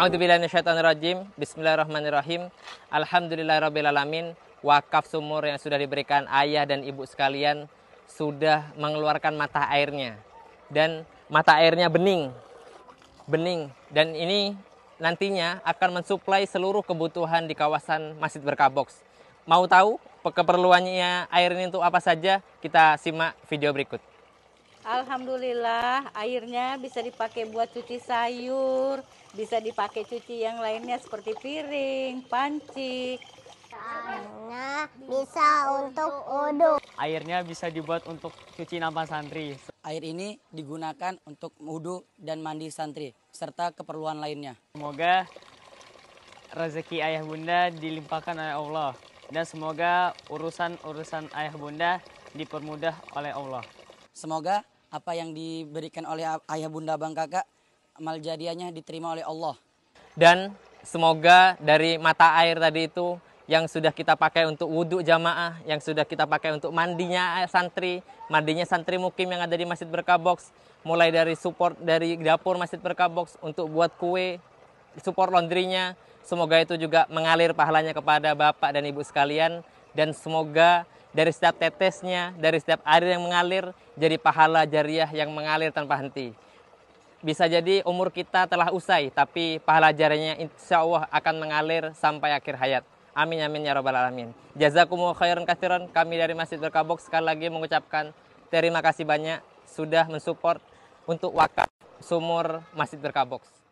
A'udzubillahi Bismillahirrahmanirrahim. Alhamdulillahirrahmanirrahim. Wakaf sumur yang sudah diberikan ayah dan ibu sekalian sudah mengeluarkan mata airnya dan mata airnya bening. Bening dan ini nantinya akan mensuplai seluruh kebutuhan di kawasan Masjid Berkabox. Mau tahu keperluannya air ini untuk apa saja? Kita simak video berikut. Alhamdulillah airnya bisa dipakai buat cuci sayur, bisa dipakai cuci yang lainnya seperti piring, panci. Airnya bisa untuk wudhu. Airnya bisa dibuat untuk cuci nampan santri. Air ini digunakan untuk wudhu dan mandi santri, serta keperluan lainnya. Semoga rezeki ayah bunda dilimpahkan oleh Allah. Dan semoga urusan-urusan ayah bunda dipermudah oleh Allah. Semoga apa yang diberikan oleh ayah bunda bang kakak amal jadiannya diterima oleh Allah. Dan semoga dari mata air tadi itu yang sudah kita pakai untuk wudhu jamaah, yang sudah kita pakai untuk mandinya eh, santri, mandinya santri mukim yang ada di Masjid Berkah mulai dari support dari dapur Masjid Berkah untuk buat kue, support laundrynya, semoga itu juga mengalir pahalanya kepada Bapak dan Ibu sekalian, dan semoga dari setiap tetesnya, dari setiap air yang mengalir, jadi pahala jariah yang mengalir tanpa henti. Bisa jadi umur kita telah usai, tapi pahala jariahnya insya Allah akan mengalir sampai akhir hayat. Amin amin ya robbal alamin. Jazakumullah khairan kathiran. Kami dari Masjid Berkabok sekali lagi mengucapkan terima kasih banyak sudah mensupport untuk wakaf sumur Masjid Berkabok.